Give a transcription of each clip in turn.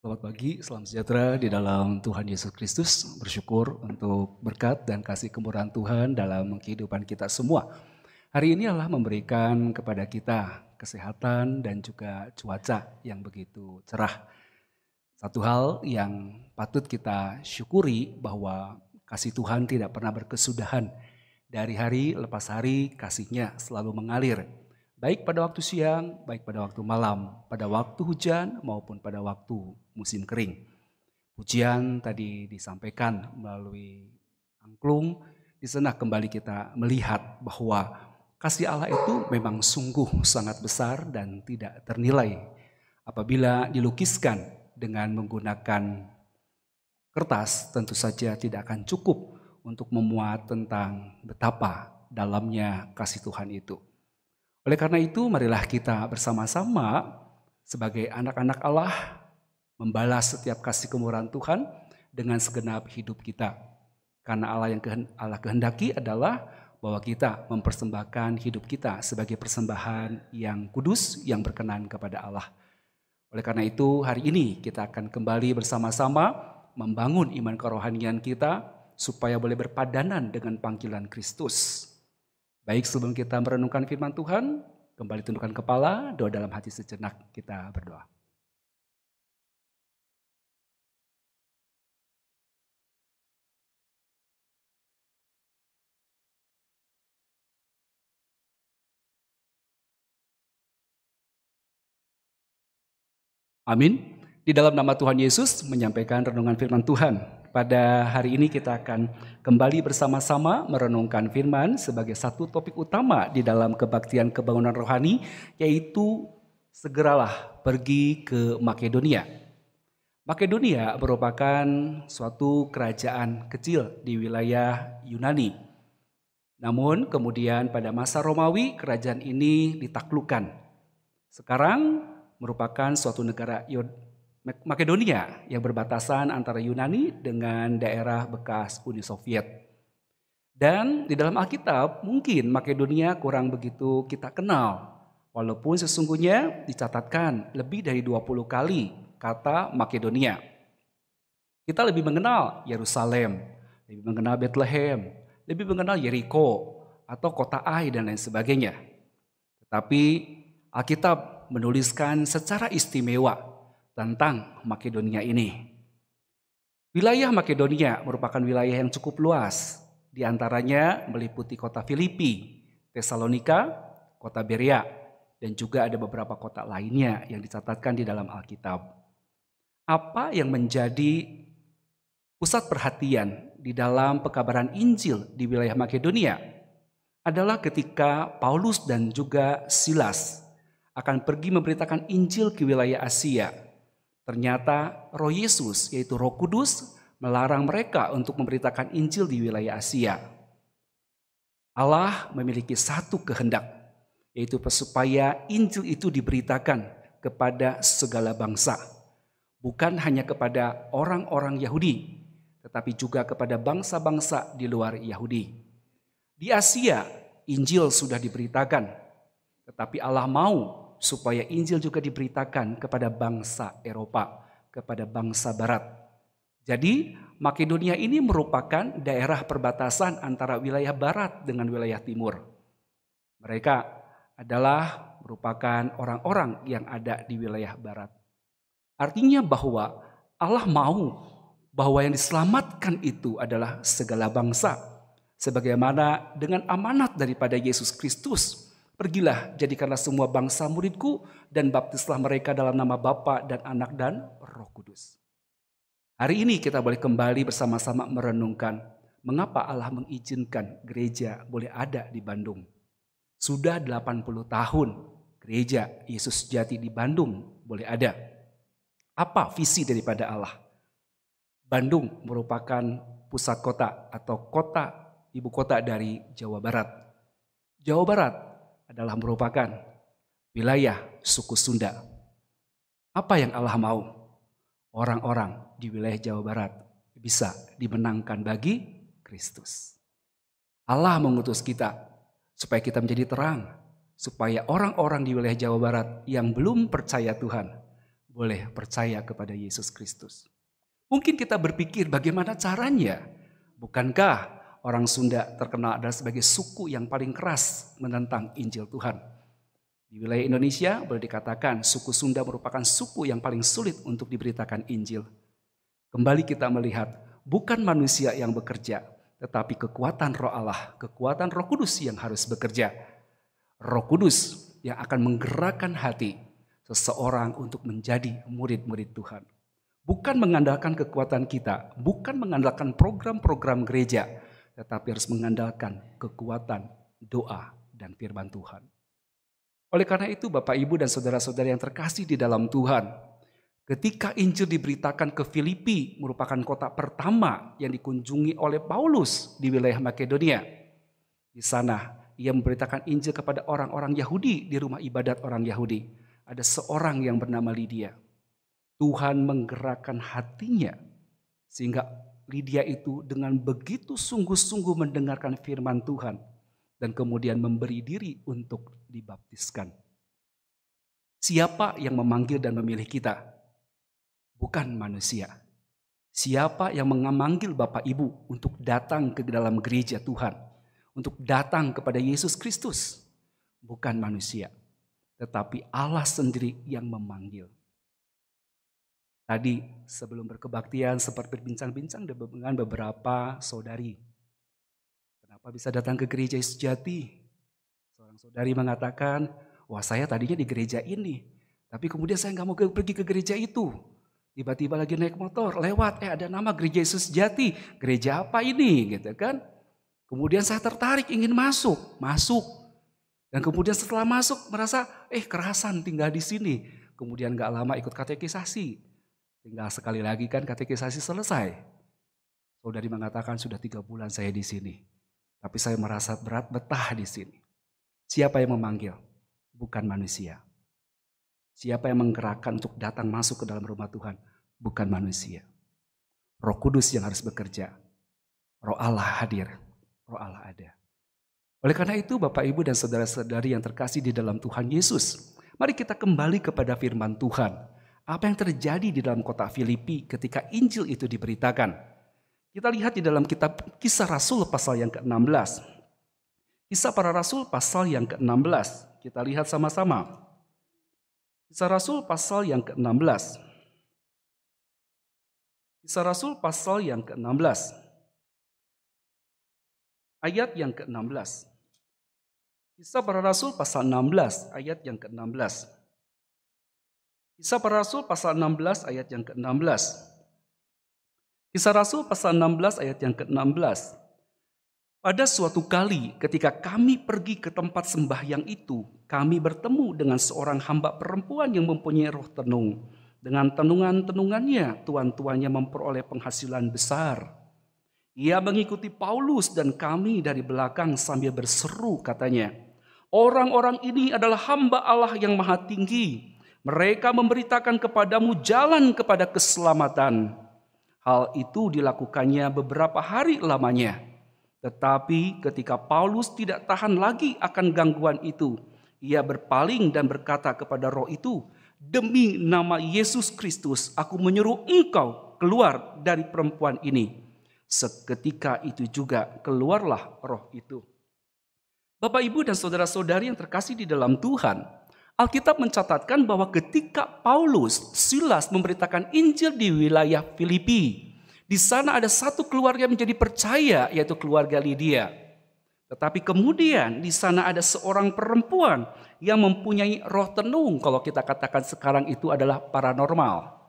Selamat pagi, salam sejahtera di dalam Tuhan Yesus Kristus. Bersyukur untuk berkat dan kasih kemurahan Tuhan dalam kehidupan kita semua. Hari ini Allah memberikan kepada kita kesehatan dan juga cuaca yang begitu cerah. Satu hal yang patut kita syukuri bahwa kasih Tuhan tidak pernah berkesudahan. Dari hari lepas hari kasihnya selalu mengalir baik pada waktu siang, baik pada waktu malam, pada waktu hujan maupun pada waktu musim kering. Pujian tadi disampaikan melalui angklung, di sana kembali kita melihat bahwa kasih Allah itu memang sungguh sangat besar dan tidak ternilai apabila dilukiskan dengan menggunakan kertas tentu saja tidak akan cukup untuk memuat tentang betapa dalamnya kasih Tuhan itu. Oleh karena itu, marilah kita bersama-sama sebagai anak-anak Allah membalas setiap kasih kemurahan Tuhan dengan segenap hidup kita. Karena Allah yang Allah kehendaki adalah bahwa kita mempersembahkan hidup kita sebagai persembahan yang kudus yang berkenan kepada Allah. Oleh karena itu, hari ini kita akan kembali bersama-sama membangun iman kerohanian kita supaya boleh berpadanan dengan panggilan Kristus Baik sebelum kita merenungkan firman Tuhan, kembali tundukkan kepala, doa dalam hati sejenak kita berdoa. Amin di dalam nama Tuhan Yesus menyampaikan renungan firman Tuhan. Pada hari ini kita akan kembali bersama-sama merenungkan firman sebagai satu topik utama di dalam kebaktian kebangunan rohani yaitu segeralah pergi ke Makedonia. Makedonia merupakan suatu kerajaan kecil di wilayah Yunani. Namun kemudian pada masa Romawi kerajaan ini ditaklukkan. Sekarang merupakan suatu negara Makedonia yang berbatasan antara Yunani dengan daerah bekas Uni Soviet. Dan di dalam Alkitab mungkin Makedonia kurang begitu kita kenal. Walaupun sesungguhnya dicatatkan lebih dari 20 kali kata Makedonia. Kita lebih mengenal Yerusalem, lebih mengenal Bethlehem, lebih mengenal Jericho atau kota Ai dan lain sebagainya. Tetapi Alkitab menuliskan secara istimewa tentang Makedonia ini. Wilayah Makedonia merupakan wilayah yang cukup luas, di antaranya meliputi kota Filipi, Tesalonika, kota Berea, dan juga ada beberapa kota lainnya yang dicatatkan di dalam Alkitab. Apa yang menjadi pusat perhatian di dalam pekabaran Injil di wilayah Makedonia adalah ketika Paulus dan juga Silas akan pergi memberitakan Injil ke wilayah Asia Ternyata roh Yesus, yaitu roh kudus, melarang mereka untuk memberitakan Injil di wilayah Asia. Allah memiliki satu kehendak, yaitu supaya Injil itu diberitakan kepada segala bangsa. Bukan hanya kepada orang-orang Yahudi, tetapi juga kepada bangsa-bangsa di luar Yahudi. Di Asia, Injil sudah diberitakan, tetapi Allah mau supaya Injil juga diberitakan kepada bangsa Eropa, kepada bangsa Barat. Jadi, Makedonia ini merupakan daerah perbatasan antara wilayah barat dengan wilayah timur. Mereka adalah merupakan orang-orang yang ada di wilayah barat. Artinya bahwa Allah mau bahwa yang diselamatkan itu adalah segala bangsa. Sebagaimana dengan amanat daripada Yesus Kristus Pergilah, jadikanlah semua bangsa muridku dan baptislah mereka dalam nama Bapa dan Anak dan Roh Kudus. Hari ini kita boleh kembali bersama-sama merenungkan mengapa Allah mengizinkan gereja boleh ada di Bandung. Sudah 80 tahun gereja Yesus jati di Bandung boleh ada. Apa visi daripada Allah? Bandung merupakan pusat kota atau kota ibu kota dari Jawa Barat. Jawa Barat adalah merupakan wilayah suku Sunda. Apa yang Allah mau? Orang-orang di wilayah Jawa Barat bisa dimenangkan bagi Kristus. Allah mengutus kita supaya kita menjadi terang, supaya orang-orang di wilayah Jawa Barat yang belum percaya Tuhan boleh percaya kepada Yesus Kristus. Mungkin kita berpikir bagaimana caranya? Bukankah orang Sunda terkenal adalah sebagai suku yang paling keras menentang Injil Tuhan. Di wilayah Indonesia boleh dikatakan suku Sunda merupakan suku yang paling sulit untuk diberitakan Injil. Kembali kita melihat bukan manusia yang bekerja, tetapi kekuatan roh Allah, kekuatan roh kudus yang harus bekerja. Roh kudus yang akan menggerakkan hati seseorang untuk menjadi murid-murid Tuhan. Bukan mengandalkan kekuatan kita, bukan mengandalkan program-program gereja, tetapi harus mengandalkan kekuatan doa dan firman Tuhan. Oleh karena itu, Bapak, Ibu, dan saudara-saudara yang terkasih di dalam Tuhan, ketika Injil diberitakan ke Filipi, merupakan kota pertama yang dikunjungi oleh Paulus di wilayah Makedonia. Di sana, ia memberitakan Injil kepada orang-orang Yahudi di rumah ibadat orang Yahudi. Ada seorang yang bernama Lydia. Tuhan menggerakkan hatinya sehingga Lydia itu dengan begitu sungguh-sungguh mendengarkan firman Tuhan dan kemudian memberi diri untuk dibaptiskan. Siapa yang memanggil dan memilih kita? Bukan manusia. Siapa yang memanggil Bapak Ibu untuk datang ke dalam gereja Tuhan, untuk datang kepada Yesus Kristus? Bukan manusia, tetapi Allah sendiri yang memanggil. Tadi sebelum berkebaktian sempat berbincang-bincang dengan beberapa saudari. Kenapa bisa datang ke gereja sejati? Seorang saudari mengatakan, wah saya tadinya di gereja ini, tapi kemudian saya nggak mau pergi ke gereja itu. Tiba-tiba lagi naik motor, lewat, eh ada nama gereja Yesus sejati, gereja apa ini gitu kan. Kemudian saya tertarik ingin masuk, masuk. Dan kemudian setelah masuk merasa, eh kerasan tinggal di sini. Kemudian gak lama ikut katekisasi. Tinggal sekali lagi kan katekisasi selesai. Saudari mengatakan sudah tiga bulan saya di sini. Tapi saya merasa berat betah di sini. Siapa yang memanggil? Bukan manusia. Siapa yang menggerakkan untuk datang masuk ke dalam rumah Tuhan? Bukan manusia. Roh Kudus yang harus bekerja. Roh Allah hadir. Roh Allah ada. Oleh karena itu Bapak Ibu dan saudara-saudari yang terkasih di dalam Tuhan Yesus. Mari kita kembali kepada firman Tuhan apa yang terjadi di dalam kota Filipi ketika Injil itu diberitakan. Kita lihat di dalam kitab kisah Rasul pasal yang ke-16. Kisah para Rasul pasal yang ke-16. Kita lihat sama-sama. Kisah Rasul pasal yang ke-16. Kisah Rasul pasal yang ke-16. Ayat yang ke-16. Kisah para Rasul pasal 16 ayat yang ke-16. Kisah para Rasul pasal 16 ayat yang ke-16. Kisah Rasul pasal 16 ayat yang ke-16. Pada suatu kali ketika kami pergi ke tempat sembahyang itu, kami bertemu dengan seorang hamba perempuan yang mempunyai roh tenung. Dengan tenungan-tenungannya, tuan-tuannya memperoleh penghasilan besar. Ia mengikuti Paulus dan kami dari belakang sambil berseru katanya, Orang-orang ini adalah hamba Allah yang maha tinggi, mereka memberitakan kepadamu jalan kepada keselamatan. Hal itu dilakukannya beberapa hari lamanya. Tetapi ketika Paulus tidak tahan lagi akan gangguan itu, ia berpaling dan berkata kepada roh itu, "Demi nama Yesus Kristus, aku menyuruh engkau keluar dari perempuan ini." Seketika itu juga keluarlah roh itu. Bapak, ibu, dan saudara-saudari yang terkasih di dalam Tuhan, Alkitab mencatatkan bahwa ketika Paulus, Silas memberitakan Injil di wilayah Filipi, di sana ada satu keluarga yang menjadi percaya, yaitu keluarga Lydia. Tetapi kemudian di sana ada seorang perempuan yang mempunyai roh tenung, kalau kita katakan sekarang itu adalah paranormal.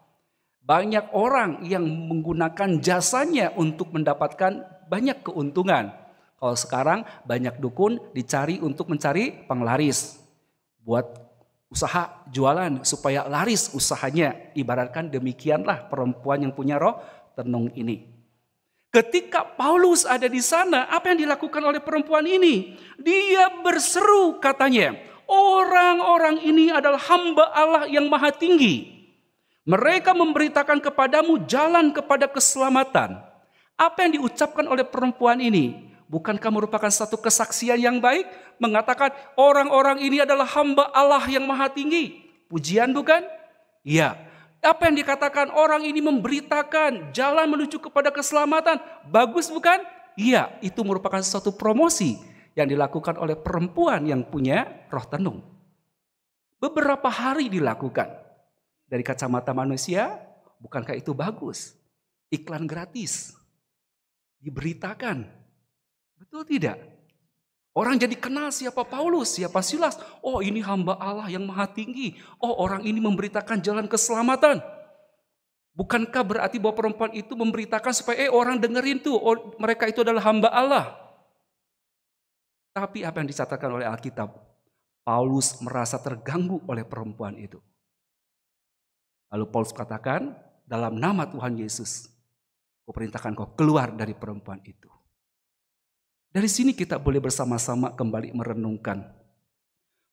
Banyak orang yang menggunakan jasanya untuk mendapatkan banyak keuntungan. Kalau sekarang banyak dukun dicari untuk mencari penglaris. Buat usaha jualan supaya laris usahanya. Ibaratkan demikianlah perempuan yang punya roh tenung ini. Ketika Paulus ada di sana, apa yang dilakukan oleh perempuan ini? Dia berseru katanya, orang-orang ini adalah hamba Allah yang maha tinggi. Mereka memberitakan kepadamu jalan kepada keselamatan. Apa yang diucapkan oleh perempuan ini? Bukankah merupakan satu kesaksian yang baik mengatakan orang-orang ini adalah hamba Allah yang maha tinggi. Pujian bukan? Iya. Apa yang dikatakan orang ini memberitakan jalan menuju kepada keselamatan. Bagus bukan? Iya, itu merupakan suatu promosi yang dilakukan oleh perempuan yang punya roh tenung. Beberapa hari dilakukan. Dari kacamata manusia, bukankah itu bagus? Iklan gratis. Diberitakan. Betul tidak? Orang jadi kenal siapa Paulus, siapa Silas. Oh ini hamba Allah yang maha tinggi. Oh orang ini memberitakan jalan keselamatan. Bukankah berarti bahwa perempuan itu memberitakan supaya eh orang dengerin tuh oh, mereka itu adalah hamba Allah. Tapi apa yang dicatatkan oleh Alkitab, Paulus merasa terganggu oleh perempuan itu. Lalu Paulus katakan, dalam nama Tuhan Yesus, kuperintahkan kau keluar dari perempuan itu. Dari sini kita boleh bersama-sama kembali merenungkan.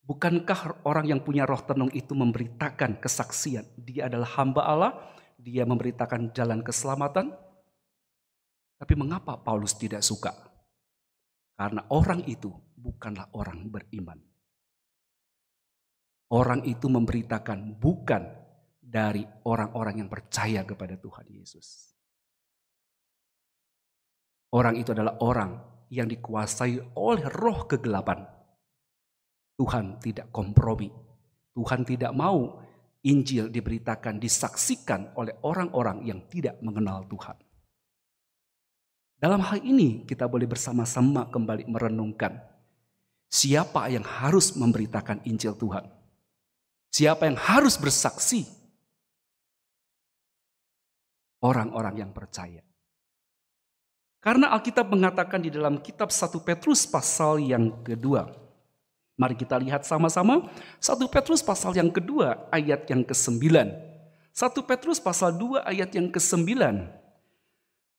Bukankah orang yang punya roh tenung itu memberitakan kesaksian? Dia adalah hamba Allah, dia memberitakan jalan keselamatan. Tapi mengapa Paulus tidak suka? Karena orang itu bukanlah orang beriman. Orang itu memberitakan bukan dari orang-orang yang percaya kepada Tuhan Yesus. Orang itu adalah orang yang dikuasai oleh roh kegelapan. Tuhan tidak kompromi. Tuhan tidak mau Injil diberitakan, disaksikan oleh orang-orang yang tidak mengenal Tuhan. Dalam hal ini kita boleh bersama-sama kembali merenungkan siapa yang harus memberitakan Injil Tuhan. Siapa yang harus bersaksi? Orang-orang yang percaya. Karena Alkitab mengatakan di dalam kitab 1 Petrus pasal yang kedua. Mari kita lihat sama-sama 1 Petrus pasal yang kedua ayat yang ke-9. 1 Petrus pasal 2 ayat yang ke-9.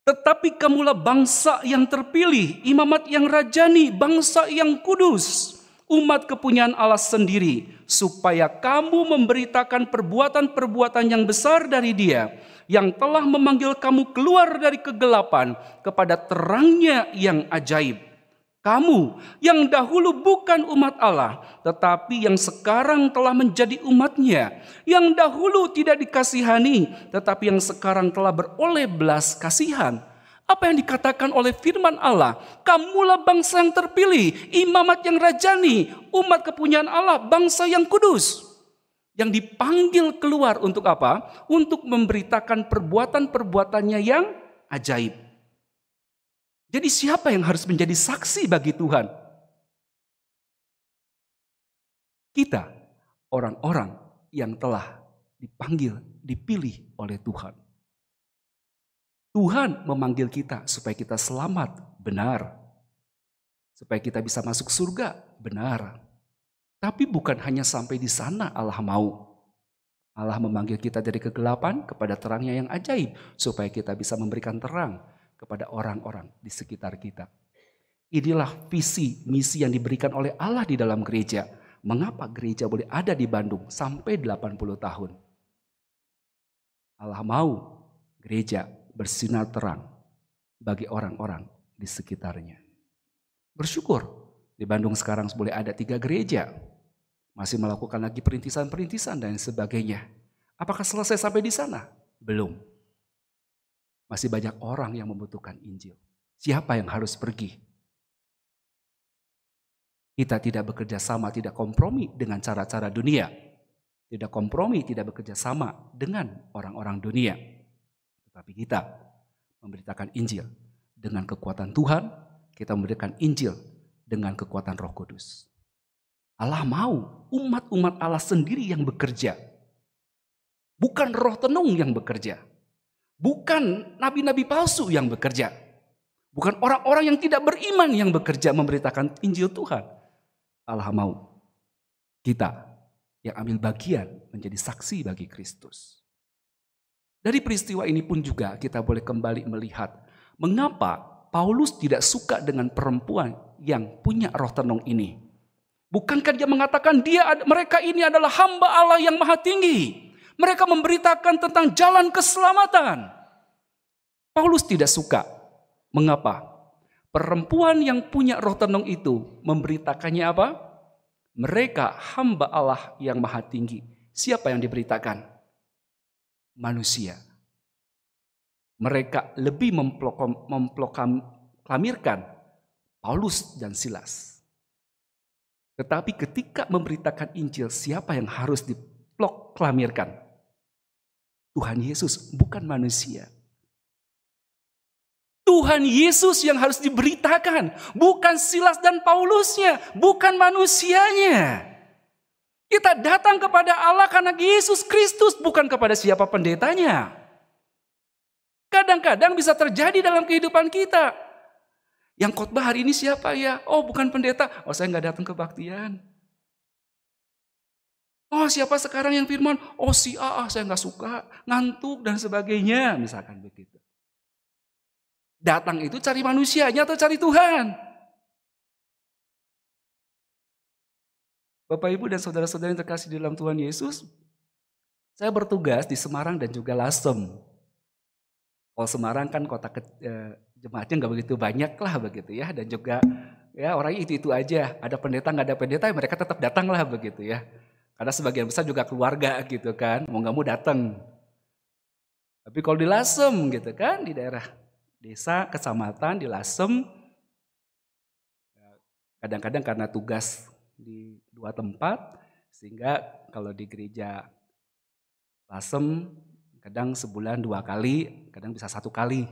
Tetapi kamulah bangsa yang terpilih, imamat yang rajani, bangsa yang kudus umat kepunyaan Allah sendiri, supaya kamu memberitakan perbuatan-perbuatan yang besar dari Dia, yang telah memanggil kamu keluar dari kegelapan kepada terangnya yang ajaib. Kamu yang dahulu bukan umat Allah, tetapi yang sekarang telah menjadi umatnya. Yang dahulu tidak dikasihani, tetapi yang sekarang telah beroleh belas kasihan apa yang dikatakan oleh firman Allah. Kamulah bangsa yang terpilih, imamat yang rajani, umat kepunyaan Allah, bangsa yang kudus. Yang dipanggil keluar untuk apa? Untuk memberitakan perbuatan-perbuatannya yang ajaib. Jadi siapa yang harus menjadi saksi bagi Tuhan? Kita, orang-orang yang telah dipanggil, dipilih oleh Tuhan. Tuhan memanggil kita supaya kita selamat, benar. Supaya kita bisa masuk surga, benar. Tapi bukan hanya sampai di sana Allah mau. Allah memanggil kita dari kegelapan kepada terangnya yang ajaib. Supaya kita bisa memberikan terang kepada orang-orang di sekitar kita. Inilah visi, misi yang diberikan oleh Allah di dalam gereja. Mengapa gereja boleh ada di Bandung sampai 80 tahun? Allah mau gereja bersinar terang bagi orang-orang di sekitarnya. Bersyukur di Bandung sekarang boleh ada tiga gereja. Masih melakukan lagi perintisan-perintisan dan sebagainya. Apakah selesai sampai di sana? Belum. Masih banyak orang yang membutuhkan Injil. Siapa yang harus pergi? Kita tidak bekerja sama, tidak kompromi dengan cara-cara dunia. Tidak kompromi, tidak bekerja sama dengan orang-orang dunia tetapi kita memberitakan Injil dengan kekuatan Tuhan, kita memberikan Injil dengan kekuatan Roh Kudus. Allah mau umat-umat Allah sendiri yang bekerja. Bukan roh tenung yang bekerja. Bukan nabi-nabi palsu yang bekerja. Bukan orang-orang yang tidak beriman yang bekerja memberitakan Injil Tuhan. Allah mau kita yang ambil bagian menjadi saksi bagi Kristus. Dari peristiwa ini pun juga kita boleh kembali melihat mengapa Paulus tidak suka dengan perempuan yang punya roh tenung ini. Bukankah dia mengatakan dia mereka ini adalah hamba Allah yang maha tinggi. Mereka memberitakan tentang jalan keselamatan. Paulus tidak suka. Mengapa? Perempuan yang punya roh tenung itu memberitakannya apa? Mereka hamba Allah yang maha tinggi. Siapa yang diberitakan? manusia. Mereka lebih memplokamirkan Paulus dan Silas. Tetapi ketika memberitakan Injil, siapa yang harus diploklamirkan? Tuhan Yesus, bukan manusia. Tuhan Yesus yang harus diberitakan, bukan Silas dan Paulusnya, bukan manusianya. Kita datang kepada Allah karena Yesus Kristus, bukan kepada siapa pendetanya. Kadang-kadang bisa terjadi dalam kehidupan kita. Yang khotbah hari ini siapa ya? Oh bukan pendeta. Oh saya nggak datang kebaktian. Oh siapa sekarang yang firman? Oh si A, ah, saya nggak suka, ngantuk dan sebagainya. Misalkan begitu. Datang itu cari manusianya atau cari Tuhan? Bapak Ibu dan saudara-saudara yang terkasih di dalam Tuhan Yesus, saya bertugas di Semarang dan juga Lasem. Kalau Semarang kan kota ke, eh, jemaatnya nggak begitu banyak lah begitu ya, dan juga ya orang itu-itu aja. Ada pendeta nggak ada pendeta, ya mereka tetap datang lah begitu ya. Karena sebagian besar juga keluarga gitu kan, mau nggak mau datang. Tapi kalau di Lasem gitu kan, di daerah desa, kecamatan, di Lasem, ya, kadang-kadang karena tugas di dua tempat sehingga kalau di gereja Lasem kadang sebulan dua kali, kadang bisa satu kali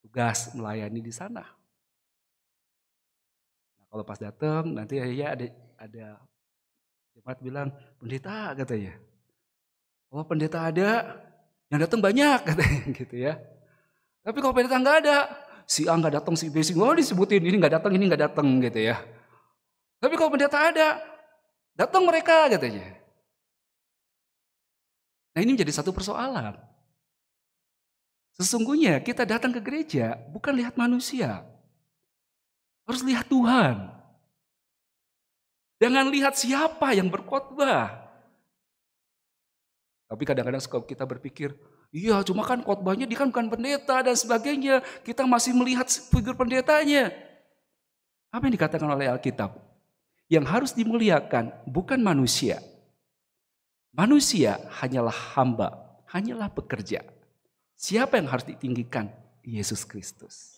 tugas melayani di sana. Nah, kalau pas datang nanti ya ada ada jemaat bilang pendeta katanya. oh pendeta ada yang datang banyak katanya gitu ya. Tapi kalau pendeta nggak ada, si A nggak datang, si B, si oh disebutin ini nggak datang, ini nggak datang gitu ya. Tapi kalau pendeta ada, datang mereka katanya. Nah ini menjadi satu persoalan. Sesungguhnya kita datang ke gereja bukan lihat manusia. Harus lihat Tuhan. Jangan lihat siapa yang berkhotbah. Tapi kadang-kadang suka kita berpikir, iya cuma kan khotbahnya dia kan bukan pendeta dan sebagainya. Kita masih melihat figur pendetanya. Apa yang dikatakan oleh Alkitab? Yang harus dimuliakan bukan manusia. Manusia hanyalah hamba, hanyalah pekerja. Siapa yang harus ditinggikan? Yesus Kristus.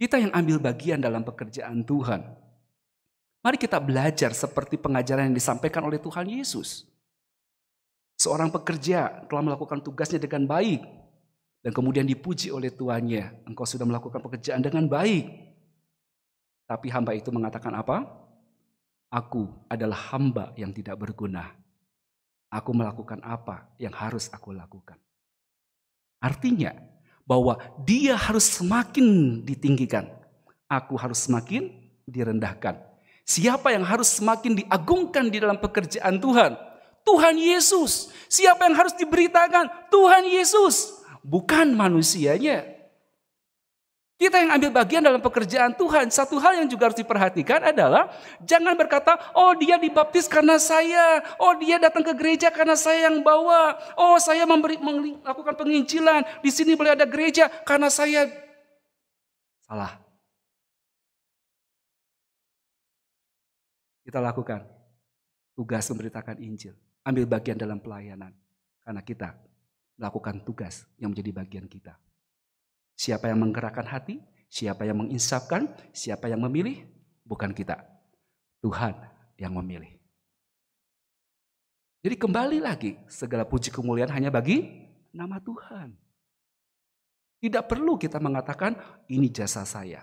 Kita yang ambil bagian dalam pekerjaan Tuhan. Mari kita belajar seperti pengajaran yang disampaikan oleh Tuhan Yesus. Seorang pekerja telah melakukan tugasnya dengan baik dan kemudian dipuji oleh tuannya. Engkau sudah melakukan pekerjaan dengan baik. Tapi hamba itu mengatakan apa? Aku adalah hamba yang tidak berguna. Aku melakukan apa yang harus aku lakukan. Artinya bahwa dia harus semakin ditinggikan. Aku harus semakin direndahkan. Siapa yang harus semakin diagungkan di dalam pekerjaan Tuhan? Tuhan Yesus. Siapa yang harus diberitakan? Tuhan Yesus. Bukan manusianya, kita yang ambil bagian dalam pekerjaan Tuhan, satu hal yang juga harus diperhatikan adalah jangan berkata, "Oh, dia dibaptis karena saya. Oh, dia datang ke gereja karena saya yang bawa. Oh, saya memberi melakukan penginjilan. Di sini boleh ada gereja karena saya salah." Kita lakukan tugas memberitakan Injil, ambil bagian dalam pelayanan karena kita melakukan tugas yang menjadi bagian kita. Siapa yang menggerakkan hati, siapa yang menginsafkan, siapa yang memilih, bukan kita. Tuhan yang memilih. Jadi kembali lagi, segala puji kemuliaan hanya bagi nama Tuhan. Tidak perlu kita mengatakan, ini jasa saya.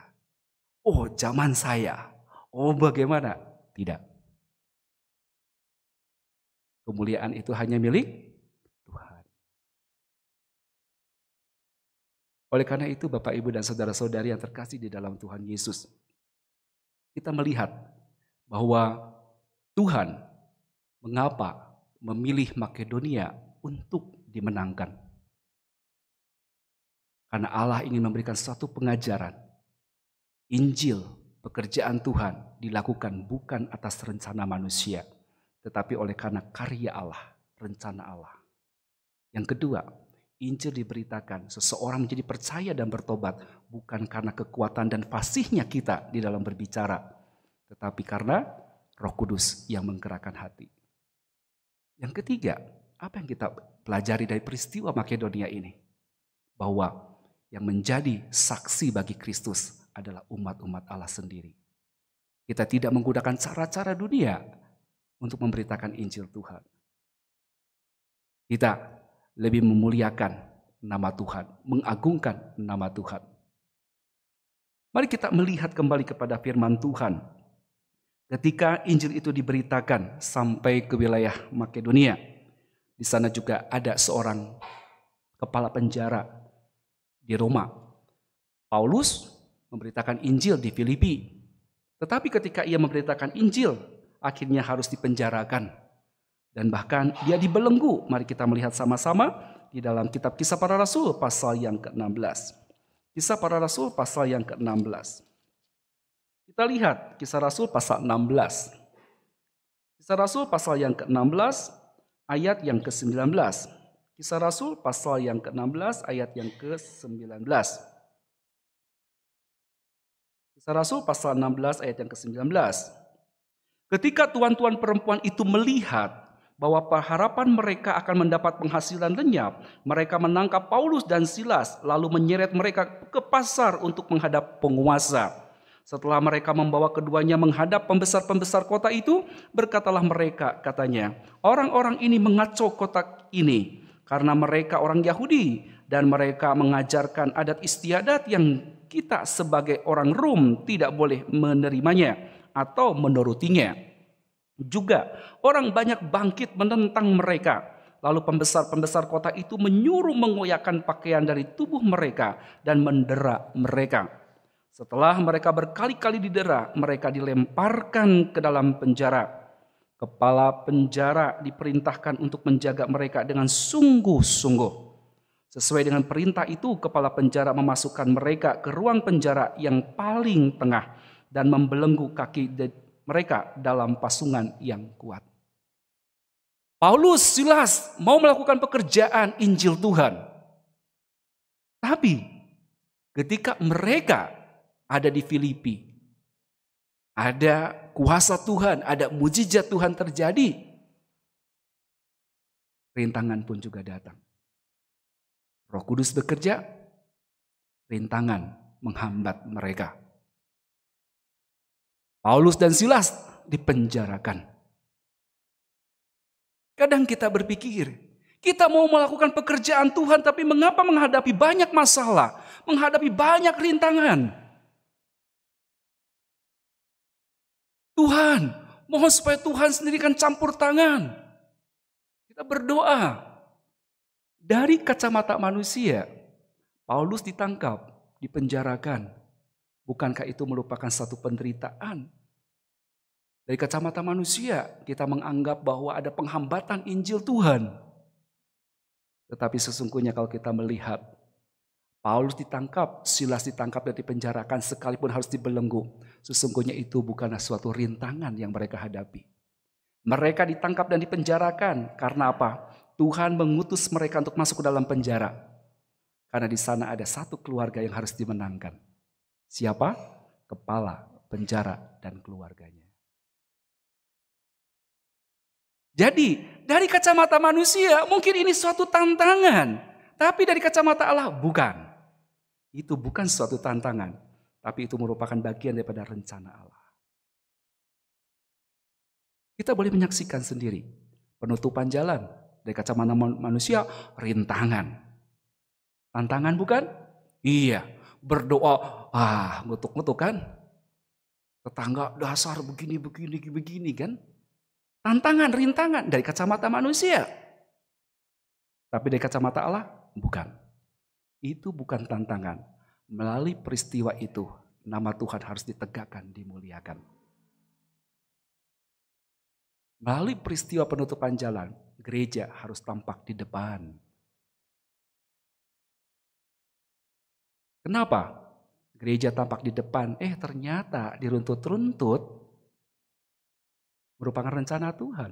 Oh, zaman saya. Oh, bagaimana? Tidak. Kemuliaan itu hanya milik Oleh karena itu Bapak Ibu dan saudara-saudari yang terkasih di dalam Tuhan Yesus. Kita melihat bahwa Tuhan mengapa memilih Makedonia untuk dimenangkan. Karena Allah ingin memberikan satu pengajaran. Injil, pekerjaan Tuhan dilakukan bukan atas rencana manusia, tetapi oleh karena karya Allah, rencana Allah. Yang kedua, Injil diberitakan, seseorang menjadi percaya dan bertobat bukan karena kekuatan dan fasihnya kita di dalam berbicara, tetapi karena Roh Kudus yang menggerakkan hati. Yang ketiga, apa yang kita pelajari dari peristiwa Makedonia ini? Bahwa yang menjadi saksi bagi Kristus adalah umat-umat Allah sendiri. Kita tidak menggunakan cara-cara dunia untuk memberitakan Injil Tuhan. Kita lebih memuliakan nama Tuhan, mengagungkan nama Tuhan. Mari kita melihat kembali kepada firman Tuhan. Ketika Injil itu diberitakan sampai ke wilayah Makedonia, di sana juga ada seorang kepala penjara di Roma. Paulus memberitakan Injil di Filipi. Tetapi ketika ia memberitakan Injil, akhirnya harus dipenjarakan dan bahkan dia dibelenggu. Mari kita melihat sama-sama di dalam kitab kisah para rasul pasal yang ke-16. Kisah para rasul pasal yang ke-16. Kita lihat kisah rasul pasal 16. Kisah rasul pasal yang ke-16 ayat yang ke-19. Kisah rasul pasal yang ke-16 ayat yang ke-19. Kisah rasul pasal 16 ayat yang ke-19. Ketika tuan-tuan perempuan itu melihat bahwa perharapan mereka akan mendapat penghasilan lenyap. Mereka menangkap Paulus dan Silas, lalu menyeret mereka ke pasar untuk menghadap penguasa. Setelah mereka membawa keduanya menghadap pembesar-pembesar kota itu, berkatalah mereka, katanya, "Orang-orang ini mengacau kota ini karena mereka orang Yahudi dan mereka mengajarkan adat istiadat yang kita sebagai orang Rom tidak boleh menerimanya atau menurutinya." Juga orang banyak bangkit menentang mereka. Lalu pembesar-pembesar kota itu menyuruh mengoyakkan pakaian dari tubuh mereka dan mendera mereka. Setelah mereka berkali-kali didera, mereka dilemparkan ke dalam penjara. Kepala penjara diperintahkan untuk menjaga mereka dengan sungguh-sungguh. Sesuai dengan perintah itu, kepala penjara memasukkan mereka ke ruang penjara yang paling tengah dan membelenggu kaki mereka dalam pasungan yang kuat. Paulus, jelas mau melakukan pekerjaan Injil Tuhan. Tapi ketika mereka ada di Filipi, ada kuasa Tuhan, ada mujizat Tuhan terjadi, rintangan pun juga datang. Roh Kudus bekerja, rintangan menghambat mereka. Paulus dan Silas dipenjarakan. Kadang kita berpikir, kita mau melakukan pekerjaan Tuhan, tapi mengapa menghadapi banyak masalah, menghadapi banyak rintangan? Tuhan, mohon supaya Tuhan sendiri kan campur tangan. Kita berdoa. Dari kacamata manusia, Paulus ditangkap, dipenjarakan, Bukankah itu merupakan satu penderitaan? Dari kacamata manusia, kita menganggap bahwa ada penghambatan Injil Tuhan. Tetapi sesungguhnya kalau kita melihat, Paulus ditangkap, Silas ditangkap dan dipenjarakan sekalipun harus dibelenggu. Sesungguhnya itu bukanlah suatu rintangan yang mereka hadapi. Mereka ditangkap dan dipenjarakan karena apa? Tuhan mengutus mereka untuk masuk ke dalam penjara. Karena di sana ada satu keluarga yang harus dimenangkan Siapa? Kepala penjara dan keluarganya. Jadi, dari kacamata manusia mungkin ini suatu tantangan, tapi dari kacamata Allah bukan. Itu bukan suatu tantangan, tapi itu merupakan bagian daripada rencana Allah. Kita boleh menyaksikan sendiri penutupan jalan dari kacamata manusia rintangan. Tantangan bukan? Iya, berdoa, ah ngutuk-ngutuk kan? Tetangga dasar begini, begini, begini kan? Tantangan, rintangan dari kacamata manusia. Tapi dari kacamata Allah, bukan. Itu bukan tantangan. Melalui peristiwa itu, nama Tuhan harus ditegakkan, dimuliakan. Melalui peristiwa penutupan jalan, gereja harus tampak di depan Kenapa? Gereja tampak di depan, eh ternyata diruntut-runtut merupakan rencana Tuhan.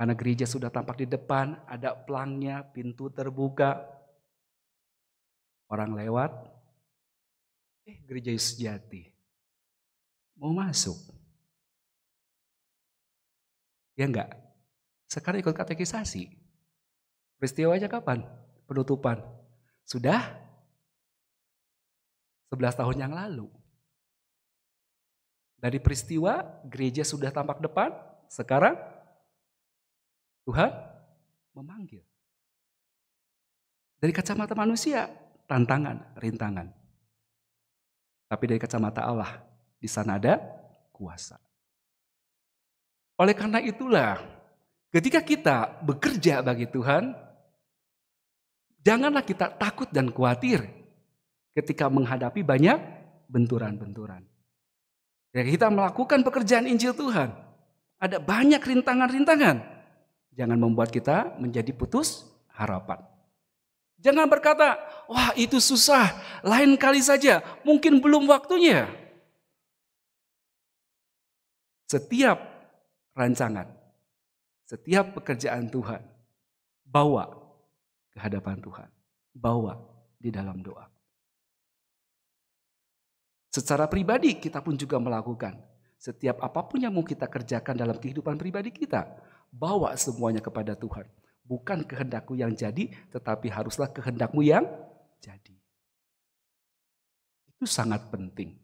Karena gereja sudah tampak di depan, ada pelangnya, pintu terbuka. Orang lewat, eh gereja sejati. Mau masuk. Ya enggak? Sekarang ikut katekisasi. Peristiwa aja kapan? Penutupan. Sudah 11 tahun yang lalu. Dari peristiwa gereja sudah tampak depan, sekarang Tuhan memanggil. Dari kacamata manusia, tantangan, rintangan. Tapi dari kacamata Allah, di sana ada kuasa. Oleh karena itulah, ketika kita bekerja bagi Tuhan, janganlah kita takut dan khawatir ketika menghadapi banyak benturan-benturan. Ya, kita melakukan pekerjaan Injil Tuhan. Ada banyak rintangan-rintangan. Jangan membuat kita menjadi putus harapan. Jangan berkata, wah itu susah, lain kali saja, mungkin belum waktunya. Setiap rancangan, setiap pekerjaan Tuhan, bawa ke hadapan Tuhan. Bawa di dalam doa. Secara pribadi kita pun juga melakukan. Setiap apapun yang mau kita kerjakan dalam kehidupan pribadi kita, bawa semuanya kepada Tuhan. Bukan kehendakku yang jadi, tetapi haruslah kehendakmu yang jadi. Itu sangat penting.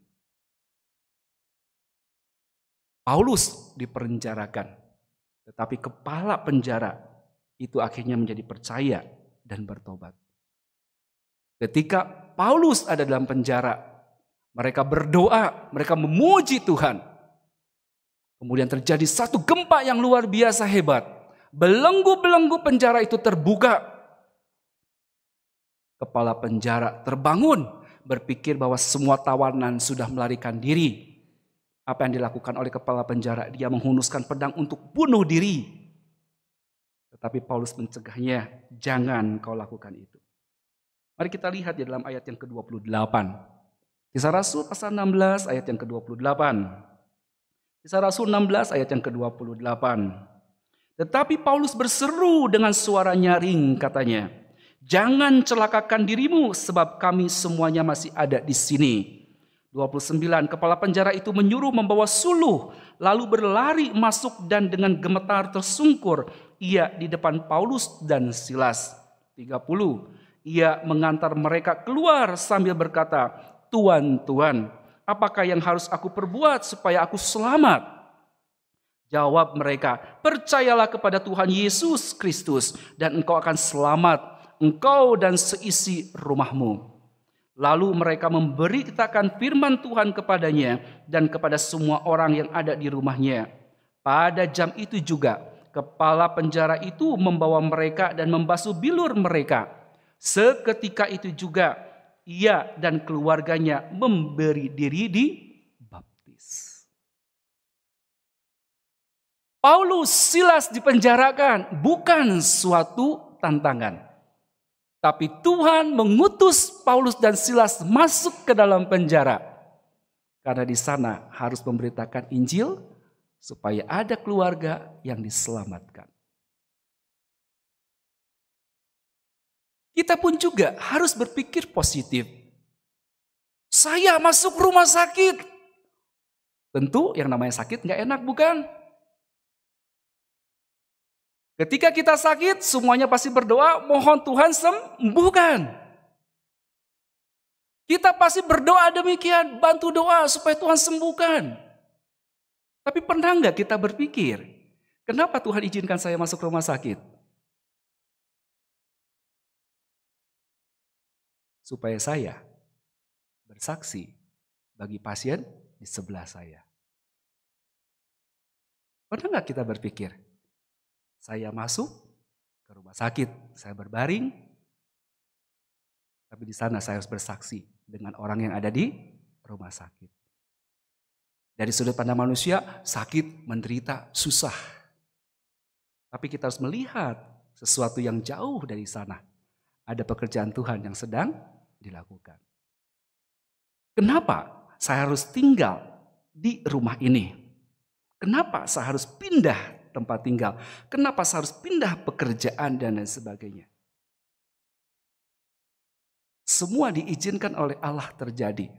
Paulus diperenjarakan tetapi kepala penjara itu akhirnya menjadi percaya dan bertobat. Ketika Paulus ada dalam penjara, mereka berdoa, mereka memuji Tuhan. Kemudian terjadi satu gempa yang luar biasa hebat. Belenggu-belenggu penjara itu terbuka. Kepala penjara terbangun, berpikir bahwa semua tawanan sudah melarikan diri. Apa yang dilakukan oleh kepala penjara? Dia menghunuskan pedang untuk bunuh diri. Tetapi Paulus mencegahnya, jangan kau lakukan itu. Mari kita lihat di dalam ayat yang ke-28. Kisah Rasul pasal 16 ayat yang ke-28. Kisah Rasul 16 ayat yang ke-28. Tetapi Paulus berseru dengan suara nyaring katanya, "Jangan celakakan dirimu sebab kami semuanya masih ada di sini." 29 Kepala penjara itu menyuruh membawa suluh lalu berlari masuk dan dengan gemetar tersungkur ia di depan Paulus dan Silas. 30 Ia mengantar mereka keluar sambil berkata, Tuan, Tuan, apakah yang harus aku perbuat supaya aku selamat? Jawab mereka, percayalah kepada Tuhan Yesus Kristus dan engkau akan selamat, engkau dan seisi rumahmu. Lalu mereka memberitakan firman Tuhan kepadanya dan kepada semua orang yang ada di rumahnya. Pada jam itu juga, kepala penjara itu membawa mereka dan membasuh bilur mereka. Seketika itu juga, ia dan keluarganya memberi diri di baptis. Paulus Silas dipenjarakan bukan suatu tantangan. Tapi Tuhan mengutus Paulus dan Silas masuk ke dalam penjara. Karena di sana harus memberitakan Injil supaya ada keluarga yang diselamatkan. Kita pun juga harus berpikir positif. Saya masuk rumah sakit. Tentu yang namanya sakit nggak enak bukan? Ketika kita sakit, semuanya pasti berdoa, mohon Tuhan sembuhkan. Kita pasti berdoa demikian, bantu doa supaya Tuhan sembuhkan. Tapi pernah nggak kita berpikir, kenapa Tuhan izinkan saya masuk rumah sakit? supaya saya bersaksi bagi pasien di sebelah saya. Pernah nggak kita berpikir, saya masuk ke rumah sakit, saya berbaring, tapi di sana saya harus bersaksi dengan orang yang ada di rumah sakit. Dari sudut pandang manusia, sakit, menderita, susah. Tapi kita harus melihat sesuatu yang jauh dari sana. Ada pekerjaan Tuhan yang sedang dilakukan. Kenapa saya harus tinggal di rumah ini? Kenapa saya harus pindah tempat tinggal? Kenapa saya harus pindah pekerjaan dan lain sebagainya? Semua diizinkan oleh Allah terjadi.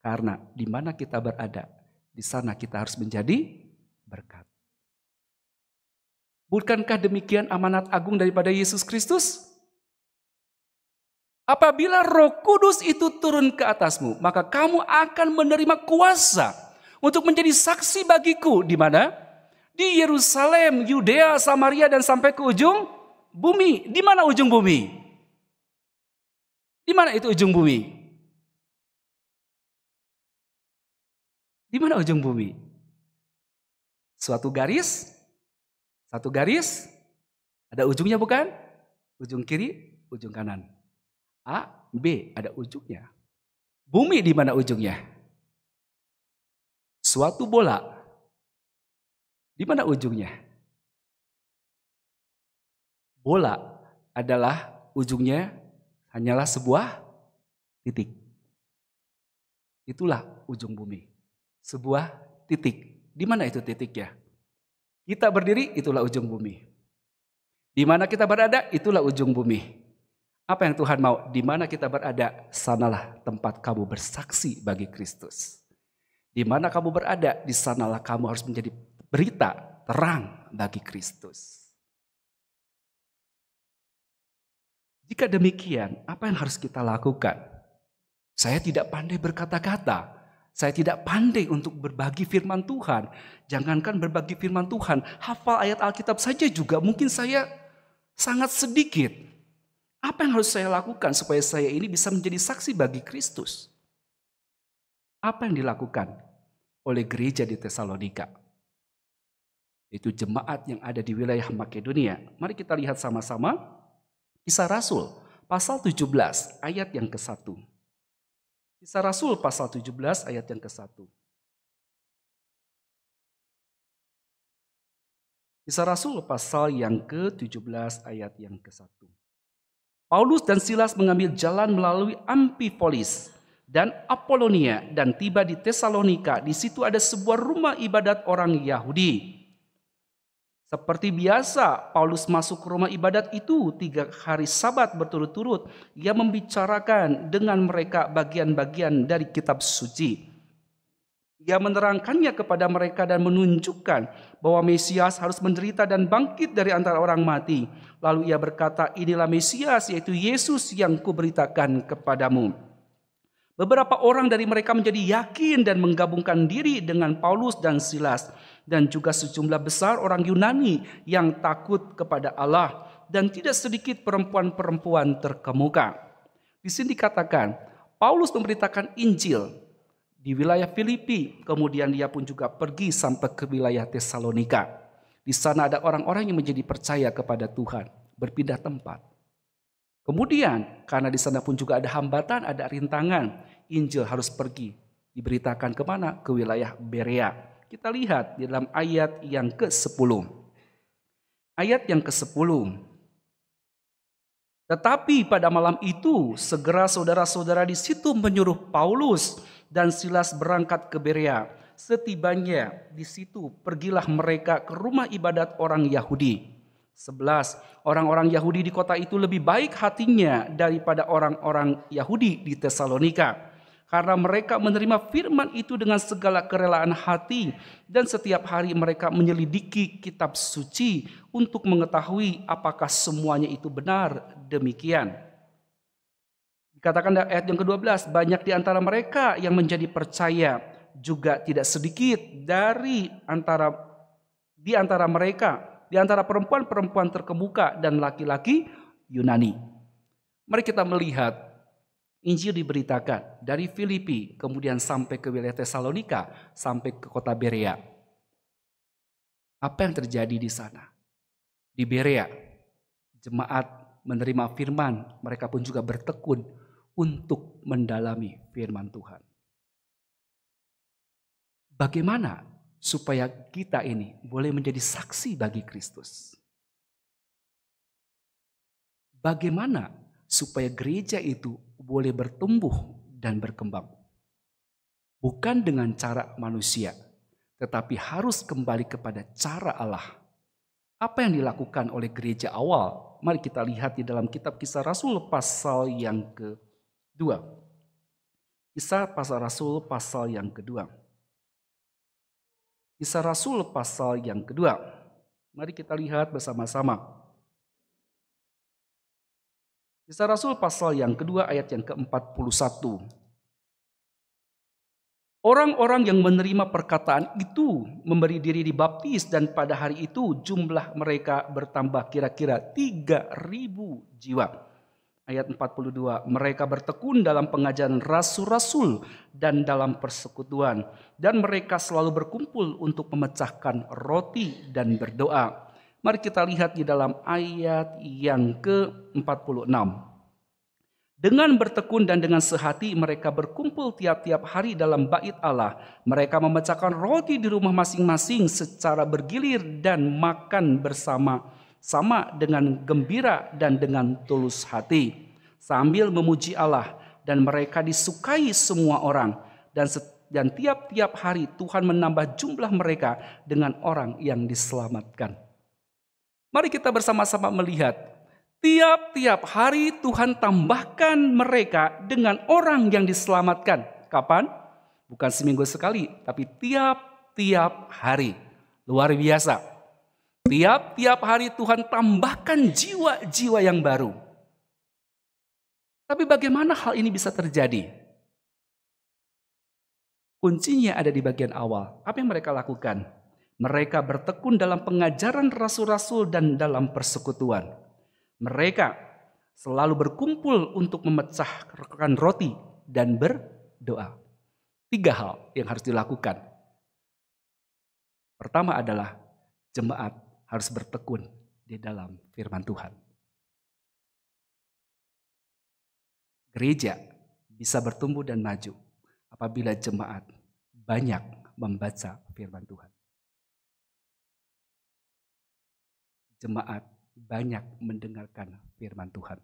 Karena di mana kita berada, di sana kita harus menjadi berkat. Bukankah demikian amanat agung daripada Yesus Kristus? Apabila Roh Kudus itu turun ke atasmu, maka kamu akan menerima kuasa untuk menjadi saksi bagiku di mana? Di Yerusalem, Yudea, Samaria dan sampai ke ujung bumi. Di mana ujung bumi? Di mana itu ujung bumi? Di mana ujung bumi? Suatu garis, satu garis, ada ujungnya bukan? Ujung kiri, ujung kanan. A, B ada ujungnya. Bumi di mana ujungnya? Suatu bola. Di mana ujungnya? Bola adalah ujungnya hanyalah sebuah titik. Itulah ujung bumi. Sebuah titik. Di mana itu ya? Kita berdiri, itulah ujung bumi. Di mana kita berada, itulah ujung bumi. Apa yang Tuhan mau? Di mana kita berada, sanalah tempat kamu bersaksi bagi Kristus. Di mana kamu berada, di sanalah kamu harus menjadi berita terang bagi Kristus. Jika demikian, apa yang harus kita lakukan? Saya tidak pandai berkata-kata. Saya tidak pandai untuk berbagi firman Tuhan. Jangankan berbagi firman Tuhan, hafal ayat Alkitab saja juga mungkin saya sangat sedikit. Apa yang harus saya lakukan supaya saya ini bisa menjadi saksi bagi Kristus? Apa yang dilakukan oleh gereja di Tesalonika? Itu jemaat yang ada di wilayah Makedonia. Mari kita lihat sama-sama kisah Rasul pasal 17 ayat yang ke-1. Kisah Rasul pasal 17 ayat yang ke-1. Kisah Rasul pasal yang ke-17 ayat yang ke-1. Paulus dan Silas mengambil jalan melalui Ampipolis dan Apolonia dan tiba di Tesalonika. Di situ ada sebuah rumah ibadat orang Yahudi. Seperti biasa, Paulus masuk ke rumah ibadat itu tiga hari sabat berturut-turut. Ia membicarakan dengan mereka bagian-bagian dari kitab suci. Ia menerangkannya kepada mereka dan menunjukkan bahwa Mesias harus menderita dan bangkit dari antara orang mati. Lalu ia berkata, inilah Mesias yaitu Yesus yang kuberitakan kepadamu. Beberapa orang dari mereka menjadi yakin dan menggabungkan diri dengan Paulus dan Silas. Dan juga sejumlah besar orang Yunani yang takut kepada Allah. Dan tidak sedikit perempuan-perempuan terkemuka. Di sini dikatakan, Paulus memberitakan Injil di wilayah Filipi, kemudian dia pun juga pergi sampai ke wilayah Tesalonika. Di sana ada orang-orang yang menjadi percaya kepada Tuhan, berpindah tempat. Kemudian, karena di sana pun juga ada hambatan, ada rintangan, Injil harus pergi. Diberitakan kemana? Ke wilayah Berea. Kita lihat di dalam ayat yang ke-10. Ayat yang ke-10, tetapi pada malam itu segera saudara-saudara di situ menyuruh Paulus dan Silas berangkat ke Berea. Setibanya di situ pergilah mereka ke rumah ibadat orang Yahudi. Sebelas Orang-orang Yahudi di kota itu lebih baik hatinya daripada orang-orang Yahudi di Tesalonika. Karena mereka menerima firman itu dengan segala kerelaan hati dan setiap hari mereka menyelidiki kitab suci untuk mengetahui apakah semuanya itu benar demikian. Dikatakan ayat yang ke-12, banyak di antara mereka yang menjadi percaya juga tidak sedikit dari antara di antara mereka, di antara perempuan-perempuan terkemuka dan laki-laki Yunani. Mari kita melihat Injil diberitakan dari Filipi, kemudian sampai ke wilayah Tesalonika, sampai ke kota Berea. Apa yang terjadi di sana? Di Berea, jemaat menerima firman, mereka pun juga bertekun untuk mendalami firman Tuhan. Bagaimana supaya kita ini boleh menjadi saksi bagi Kristus? Bagaimana supaya gereja itu boleh bertumbuh dan berkembang? Bukan dengan cara manusia, tetapi harus kembali kepada cara Allah. Apa yang dilakukan oleh gereja awal? Mari kita lihat di dalam kitab kisah Rasul pasal yang ke Dua, kisah pasal Rasul pasal yang kedua. Kisah Rasul pasal yang kedua. Mari kita lihat bersama-sama. Kisah Rasul pasal yang kedua ayat yang ke-41. Orang-orang yang menerima perkataan itu memberi diri dibaptis dan pada hari itu jumlah mereka bertambah kira-kira 3.000 jiwa ayat 42. Mereka bertekun dalam pengajaran rasul-rasul dan dalam persekutuan. Dan mereka selalu berkumpul untuk memecahkan roti dan berdoa. Mari kita lihat di dalam ayat yang ke-46. Dengan bertekun dan dengan sehati mereka berkumpul tiap-tiap hari dalam bait Allah. Mereka memecahkan roti di rumah masing-masing secara bergilir dan makan bersama sama dengan gembira dan dengan tulus hati, sambil memuji Allah dan mereka disukai semua orang dan tiap-tiap hari Tuhan menambah jumlah mereka dengan orang yang diselamatkan. Mari kita bersama-sama melihat tiap-tiap hari Tuhan tambahkan mereka dengan orang yang diselamatkan. Kapan? Bukan seminggu sekali, tapi tiap-tiap hari. Luar biasa. Tiap-tiap hari Tuhan tambahkan jiwa-jiwa yang baru. Tapi bagaimana hal ini bisa terjadi? Kuncinya ada di bagian awal. Apa yang mereka lakukan? Mereka bertekun dalam pengajaran rasul-rasul dan dalam persekutuan. Mereka selalu berkumpul untuk memecah rekan roti dan berdoa. Tiga hal yang harus dilakukan. Pertama adalah jemaat harus bertekun di dalam firman Tuhan. Gereja bisa bertumbuh dan maju apabila jemaat banyak membaca firman Tuhan. Jemaat banyak mendengarkan firman Tuhan.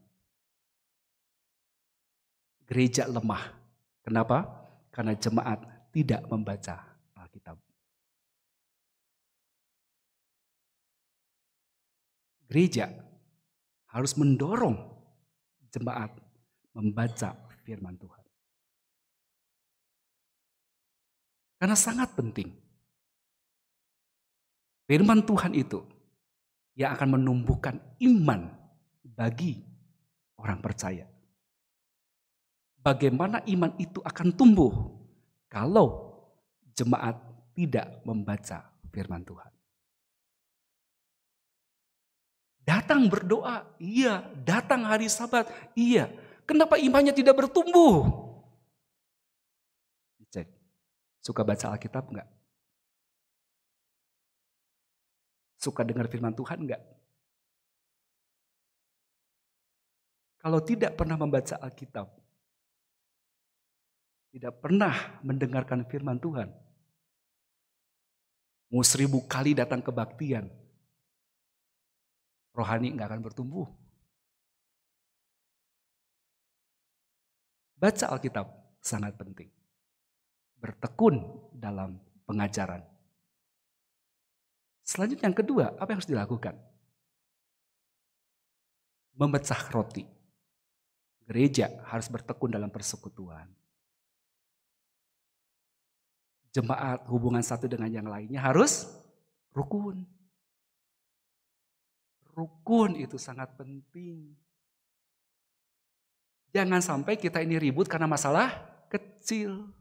Gereja lemah. Kenapa? Karena jemaat tidak membaca gereja harus mendorong jemaat membaca firman Tuhan. Karena sangat penting. Firman Tuhan itu yang akan menumbuhkan iman bagi orang percaya. Bagaimana iman itu akan tumbuh kalau jemaat tidak membaca firman Tuhan. Datang berdoa, iya. Datang hari sabat, iya. Kenapa imannya tidak bertumbuh? Dicek. Suka baca Alkitab enggak? Suka dengar firman Tuhan enggak? Kalau tidak pernah membaca Alkitab, tidak pernah mendengarkan firman Tuhan, mau seribu kali datang kebaktian, rohani nggak akan bertumbuh. Baca Alkitab sangat penting. Bertekun dalam pengajaran. Selanjutnya yang kedua, apa yang harus dilakukan? Memecah roti. Gereja harus bertekun dalam persekutuan. Jemaat hubungan satu dengan yang lainnya harus rukun rukun itu sangat penting. Jangan sampai kita ini ribut karena masalah kecil.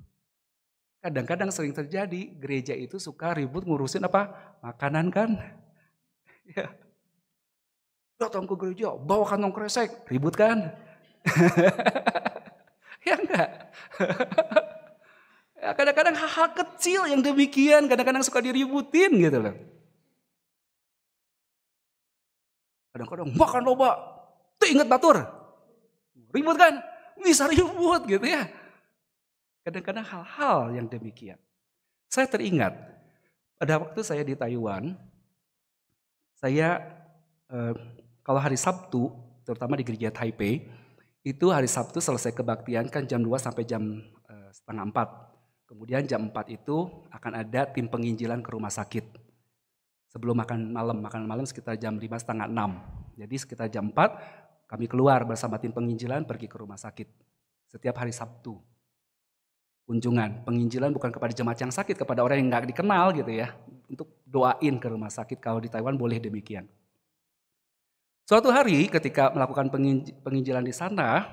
Kadang-kadang sering terjadi, gereja itu suka ribut ngurusin apa? Makanan kan? Ya. Datang ke gereja, bawa kantong kresek, ribut kan? ya enggak? Ya, kadang-kadang hal-hal kecil yang demikian, kadang-kadang suka diributin gitu loh. Kadang-kadang makan loba, tuh inget batur. Ribut kan? Bisa ribut gitu ya. Kadang-kadang hal-hal yang demikian. Saya teringat, pada waktu saya di Taiwan, saya eh, kalau hari Sabtu, terutama di gereja Taipei, itu hari Sabtu selesai kebaktian kan jam 2 sampai jam eh, setengah 4. Kemudian jam 4 itu akan ada tim penginjilan ke rumah sakit sebelum makan malam. Makan malam sekitar jam lima setengah enam. Jadi sekitar jam 4 kami keluar bersama tim penginjilan pergi ke rumah sakit. Setiap hari Sabtu. Kunjungan, penginjilan bukan kepada jemaat yang sakit, kepada orang yang nggak dikenal gitu ya. Untuk doain ke rumah sakit kalau di Taiwan boleh demikian. Suatu hari ketika melakukan penginjilan di sana,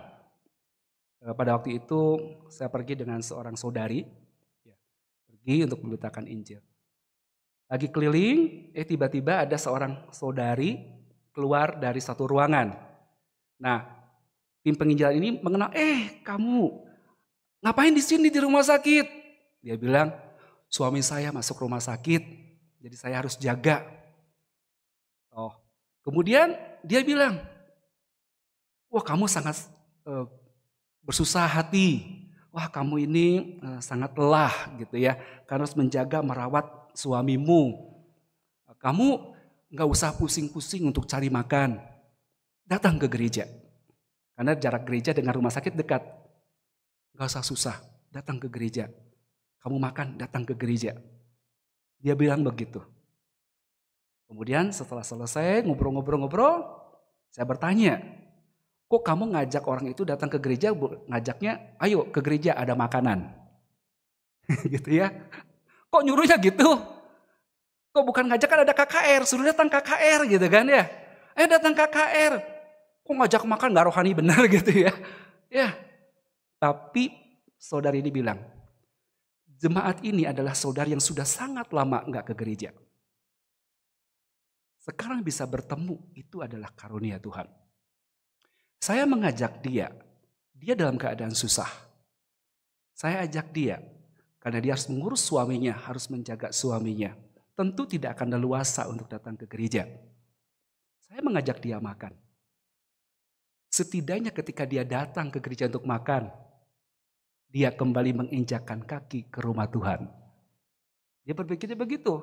eh, pada waktu itu saya pergi dengan seorang saudari, ya, pergi untuk memberitakan Injil. Lagi keliling, eh tiba-tiba ada seorang saudari keluar dari satu ruangan. Nah, tim penginjilan ini mengenal, eh kamu ngapain di sini di rumah sakit? Dia bilang, suami saya masuk rumah sakit, jadi saya harus jaga. Oh, kemudian dia bilang, wah kamu sangat eh, bersusah hati, wah kamu ini eh, sangat lelah gitu ya, karena harus menjaga merawat suamimu. Kamu nggak usah pusing-pusing untuk cari makan. Datang ke gereja. Karena jarak gereja dengan rumah sakit dekat. Nggak usah susah, datang ke gereja. Kamu makan, datang ke gereja. Dia bilang begitu. Kemudian setelah selesai ngobrol-ngobrol-ngobrol, saya bertanya, kok kamu ngajak orang itu datang ke gereja, ngajaknya, ayo ke gereja ada makanan. gitu ya. Kok nyuruhnya gitu? Kok bukan ngajak kan ada KKR, suruh datang KKR gitu kan ya. Eh datang KKR. Kok ngajak makan gak rohani benar gitu ya. Ya. Tapi saudari ini bilang, jemaat ini adalah saudari yang sudah sangat lama nggak ke gereja. Sekarang bisa bertemu itu adalah karunia Tuhan. Saya mengajak dia, dia dalam keadaan susah. Saya ajak dia, karena dia harus mengurus suaminya, harus menjaga suaminya. Tentu tidak akan leluasa untuk datang ke gereja. Saya mengajak dia makan. Setidaknya ketika dia datang ke gereja untuk makan, dia kembali menginjakan kaki ke rumah Tuhan. Dia berpikirnya begitu.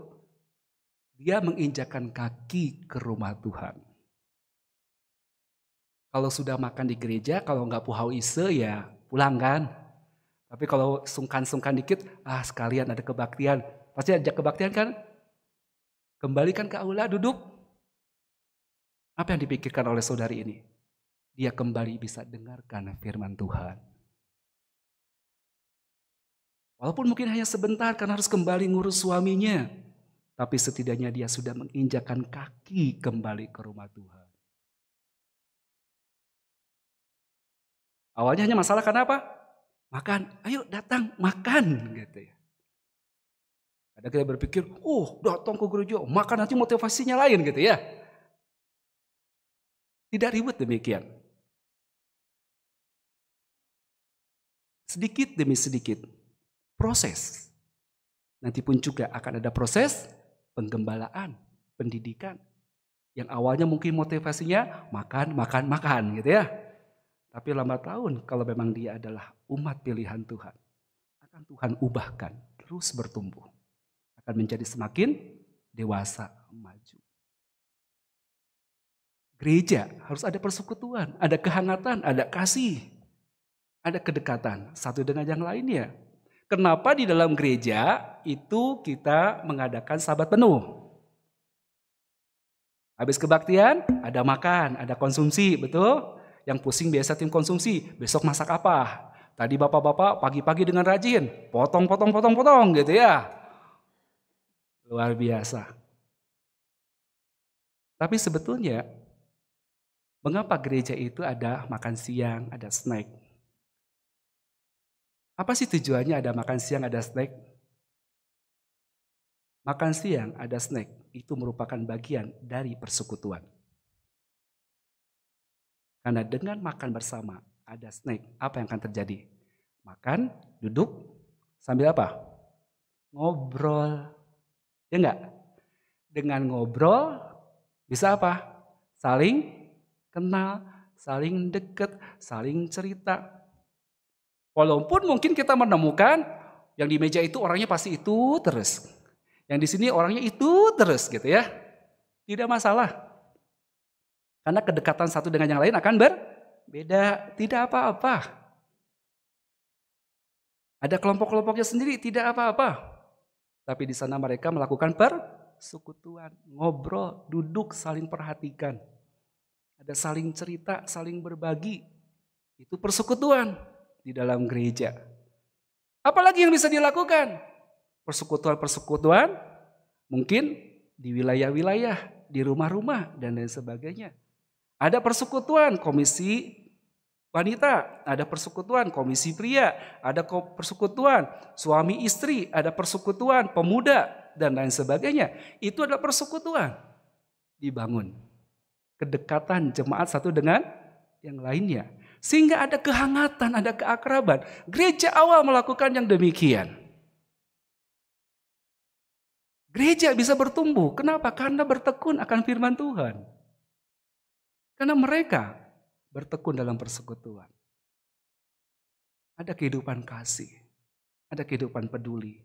Dia menginjakan kaki ke rumah Tuhan. Kalau sudah makan di gereja, kalau nggak puhau ise ya pulang kan. Tapi kalau sungkan-sungkan dikit, ah sekalian ada kebaktian. Pasti ajak kebaktian kan? Kembalikan ke aula, duduk. Apa yang dipikirkan oleh saudari ini? Dia kembali bisa dengarkan firman Tuhan. Walaupun mungkin hanya sebentar karena harus kembali ngurus suaminya. Tapi setidaknya dia sudah menginjakan kaki kembali ke rumah Tuhan. Awalnya hanya masalah karena apa? Makan, ayo datang makan gitu ya. Ada kita berpikir, oh datang ke gereja, makan nanti motivasinya lain gitu ya. Tidak ribet demikian. Sedikit demi sedikit, proses. Nanti pun juga akan ada proses penggembalaan, pendidikan. Yang awalnya mungkin motivasinya makan, makan, makan gitu ya. Tapi lama tahun kalau memang dia adalah umat pilihan Tuhan, akan Tuhan ubahkan, terus bertumbuh. Akan menjadi semakin dewasa, maju. Gereja harus ada persekutuan, ada kehangatan, ada kasih, ada kedekatan satu dengan yang lainnya. Kenapa di dalam gereja itu kita mengadakan sabat penuh? Habis kebaktian, ada makan, ada konsumsi, betul? Yang pusing biasa tim konsumsi, besok masak apa? Tadi bapak-bapak pagi-pagi dengan rajin, potong, potong, potong, potong gitu ya. Luar biasa. Tapi sebetulnya, mengapa gereja itu ada makan siang, ada snack? Apa sih tujuannya ada makan siang, ada snack? Makan siang, ada snack, itu merupakan bagian dari persekutuan. Karena dengan makan bersama ada snack, apa yang akan terjadi? Makan, duduk, sambil apa? Ngobrol. Ya enggak? Dengan ngobrol bisa apa? Saling kenal, saling deket, saling cerita. Walaupun mungkin kita menemukan yang di meja itu orangnya pasti itu terus. Yang di sini orangnya itu terus gitu ya. Tidak masalah. Karena kedekatan satu dengan yang lain akan berbeda. Tidak apa-apa. Ada kelompok-kelompoknya sendiri, tidak apa-apa. Tapi di sana mereka melakukan persekutuan, ngobrol, duduk, saling perhatikan. Ada saling cerita, saling berbagi. Itu persekutuan di dalam gereja. Apalagi yang bisa dilakukan? Persekutuan-persekutuan mungkin di wilayah-wilayah, di rumah-rumah, dan lain sebagainya. Ada persekutuan komisi wanita, ada persekutuan komisi pria, ada persekutuan suami istri, ada persekutuan pemuda dan lain sebagainya. Itu adalah persekutuan dibangun. Kedekatan jemaat satu dengan yang lainnya. Sehingga ada kehangatan, ada keakraban. Gereja awal melakukan yang demikian. Gereja bisa bertumbuh. Kenapa? Karena bertekun akan firman Tuhan. Karena mereka bertekun dalam persekutuan. Ada kehidupan kasih, ada kehidupan peduli,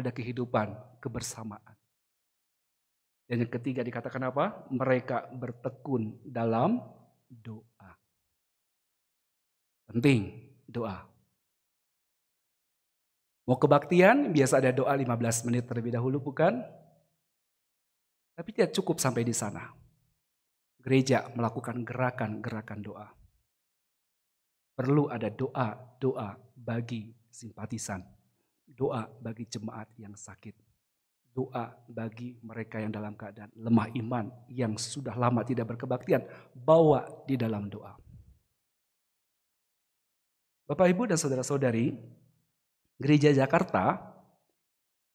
ada kehidupan kebersamaan. Dan yang ketiga dikatakan apa? Mereka bertekun dalam doa. Penting doa. Mau kebaktian, biasa ada doa 15 menit terlebih dahulu bukan? Tapi tidak cukup sampai di sana. Gereja melakukan gerakan-gerakan doa. Perlu ada doa-doa bagi simpatisan, doa bagi jemaat yang sakit, doa bagi mereka yang dalam keadaan lemah iman yang sudah lama tidak berkebaktian, bawa di dalam doa. Bapak, Ibu, dan saudara-saudari, Gereja Jakarta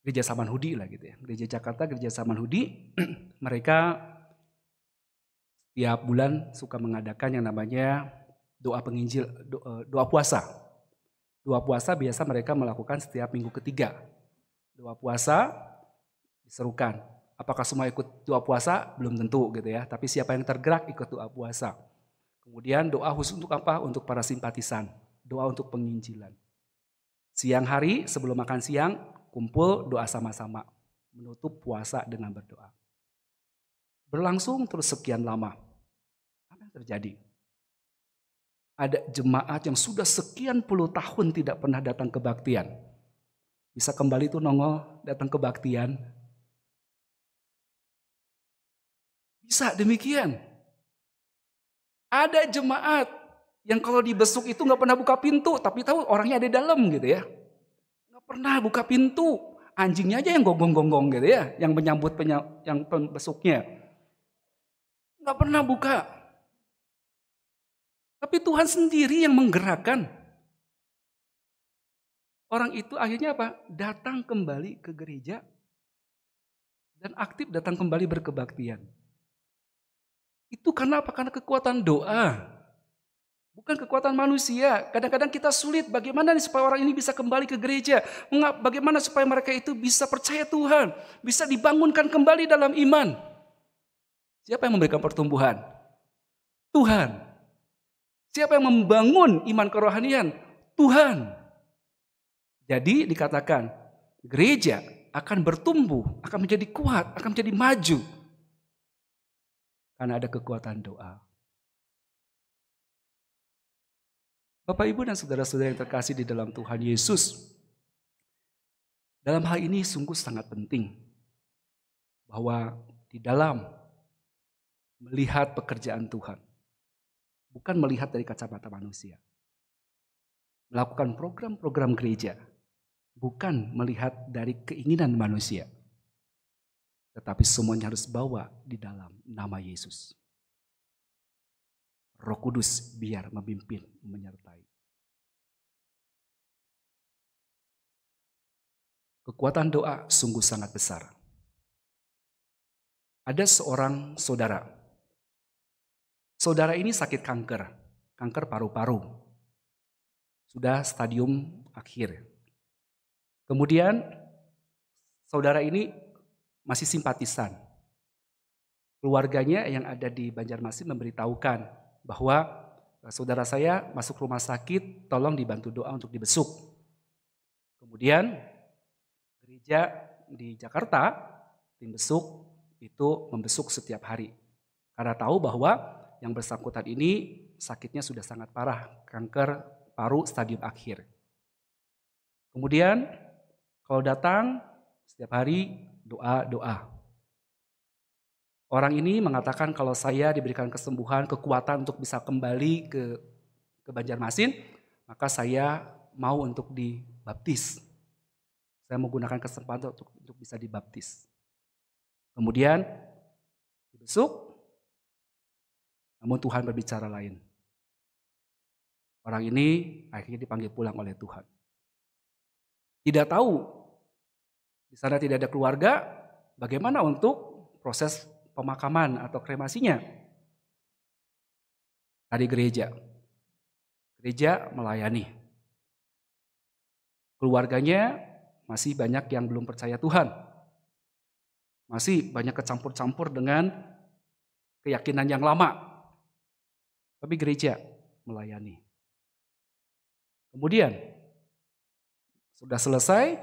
gereja Saman Hudi lah gitu ya. Gereja Jakarta, gereja Saman Hudi, mereka setiap bulan suka mengadakan yang namanya doa penginjil, doa, eh, doa puasa. Doa puasa biasa mereka melakukan setiap minggu ketiga. Doa puasa diserukan. Apakah semua ikut doa puasa? Belum tentu gitu ya. Tapi siapa yang tergerak ikut doa puasa. Kemudian doa khusus untuk apa? Untuk para simpatisan. Doa untuk penginjilan. Siang hari sebelum makan siang kumpul doa sama-sama, menutup puasa dengan berdoa. Berlangsung terus sekian lama. Apa yang terjadi? Ada jemaat yang sudah sekian puluh tahun tidak pernah datang kebaktian. Bisa kembali tuh nongol datang kebaktian. Bisa demikian. Ada jemaat yang kalau dibesuk itu nggak pernah buka pintu, tapi tahu orangnya ada di dalam gitu ya pernah buka pintu. Anjingnya aja yang gonggong-gonggong gitu ya, yang menyambut penyam, yang pembesuknya. Nggak pernah buka. Tapi Tuhan sendiri yang menggerakkan. Orang itu akhirnya apa? Datang kembali ke gereja dan aktif datang kembali berkebaktian. Itu karena apa? Karena kekuatan doa. Bukan kekuatan manusia. Kadang-kadang kita sulit. Bagaimana nih supaya orang ini bisa kembali ke gereja? Bagaimana supaya mereka itu bisa percaya Tuhan? Bisa dibangunkan kembali dalam iman? Siapa yang memberikan pertumbuhan? Tuhan. Siapa yang membangun iman kerohanian? Tuhan. Jadi dikatakan gereja akan bertumbuh, akan menjadi kuat, akan menjadi maju. Karena ada kekuatan doa. Bapak, Ibu, dan saudara-saudara yang terkasih di dalam Tuhan Yesus, dalam hal ini sungguh sangat penting bahwa di dalam melihat pekerjaan Tuhan, bukan melihat dari kacamata manusia, melakukan program-program gereja, bukan melihat dari keinginan manusia, tetapi semuanya harus bawa di dalam nama Yesus. Roh Kudus biar memimpin, menyertai. Kekuatan doa sungguh sangat besar. Ada seorang saudara. Saudara ini sakit kanker, kanker paru-paru. Sudah stadium akhir. Kemudian saudara ini masih simpatisan. Keluarganya yang ada di Banjarmasin memberitahukan bahwa e, saudara saya masuk rumah sakit, tolong dibantu doa untuk dibesuk. Kemudian gereja di Jakarta, tim besuk itu membesuk setiap hari. Karena tahu bahwa yang bersangkutan ini sakitnya sudah sangat parah, kanker paru stadium akhir. Kemudian kalau datang setiap hari doa-doa. Orang ini mengatakan kalau saya diberikan kesembuhan, kekuatan untuk bisa kembali ke ke Banjarmasin, maka saya mau untuk dibaptis. Saya menggunakan kesempatan untuk, untuk bisa dibaptis. Kemudian dibesuk, namun Tuhan berbicara lain. Orang ini akhirnya dipanggil pulang oleh Tuhan. Tidak tahu di sana tidak ada keluarga, bagaimana untuk proses pemakaman atau kremasinya? Tadi gereja. Gereja melayani. Keluarganya masih banyak yang belum percaya Tuhan. Masih banyak kecampur-campur dengan keyakinan yang lama. Tapi gereja melayani. Kemudian, sudah selesai,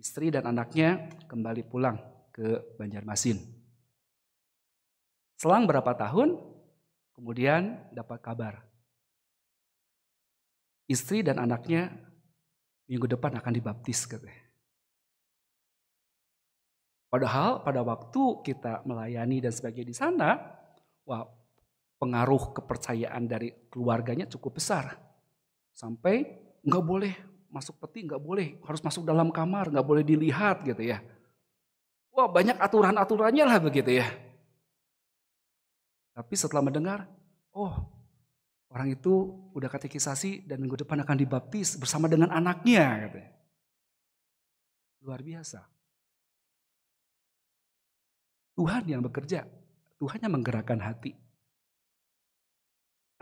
istri dan anaknya kembali pulang ke Banjarmasin. Selang berapa tahun, kemudian dapat kabar. Istri dan anaknya minggu depan akan dibaptis Padahal pada waktu kita melayani dan sebagainya di sana, wah pengaruh kepercayaan dari keluarganya cukup besar. Sampai nggak boleh masuk peti, nggak boleh, harus masuk dalam kamar, nggak boleh dilihat gitu ya. Wah banyak aturan-aturannya lah begitu ya. Tapi setelah mendengar, oh orang itu udah katekisasi dan minggu depan akan dibaptis bersama dengan anaknya. Gitu ya. Luar biasa. Tuhan yang bekerja, Tuhan yang menggerakkan hati.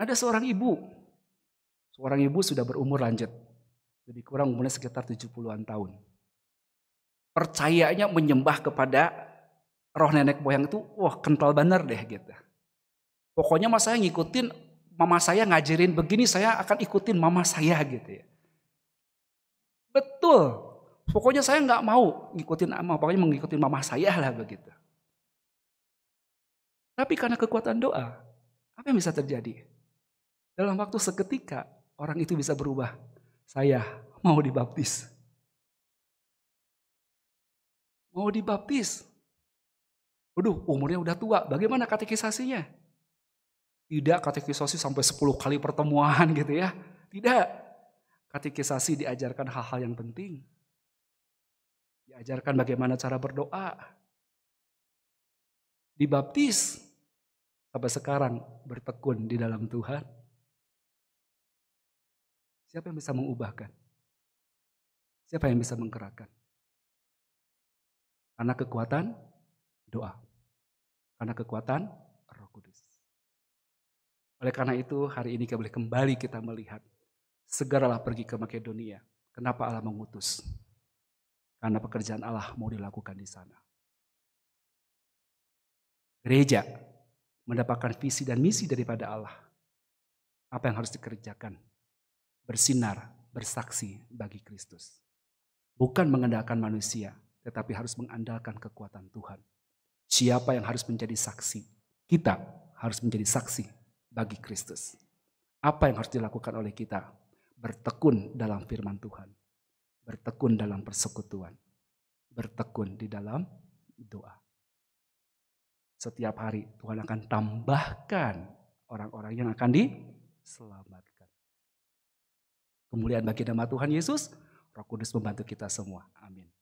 Ada seorang ibu, seorang ibu sudah berumur lanjut, lebih kurang umurnya sekitar 70-an tahun. Percayanya menyembah kepada roh nenek moyang itu, wah kental banar deh gitu. Pokoknya mas saya ngikutin mama saya ngajarin begini saya akan ikutin mama saya gitu ya. Betul. Pokoknya saya nggak mau ngikutin mama, pokoknya mengikuti mama saya lah begitu. Tapi karena kekuatan doa, apa yang bisa terjadi? Dalam waktu seketika orang itu bisa berubah. Saya mau dibaptis. Mau dibaptis. Waduh, umurnya udah tua. Bagaimana katekisasinya? Tidak katekisasi sampai 10 kali pertemuan gitu ya. Tidak. Katekisasi diajarkan hal-hal yang penting. Diajarkan bagaimana cara berdoa. Dibaptis. Sampai sekarang bertekun di dalam Tuhan. Siapa yang bisa mengubahkan? Siapa yang bisa menggerakkan? Karena kekuatan doa. Karena kekuatan oleh karena itu, hari ini kita boleh kembali kita melihat. Segeralah pergi ke Makedonia. Kenapa Allah mengutus? Karena pekerjaan Allah mau dilakukan di sana. Gereja mendapatkan visi dan misi daripada Allah. Apa yang harus dikerjakan? Bersinar, bersaksi bagi Kristus. Bukan mengandalkan manusia, tetapi harus mengandalkan kekuatan Tuhan. Siapa yang harus menjadi saksi? Kita harus menjadi saksi bagi Kristus. Apa yang harus dilakukan oleh kita? Bertekun dalam firman Tuhan. Bertekun dalam persekutuan. Bertekun di dalam doa. Setiap hari Tuhan akan tambahkan orang-orang yang akan diselamatkan. Kemuliaan bagi nama Tuhan Yesus, Roh Kudus membantu kita semua. Amin.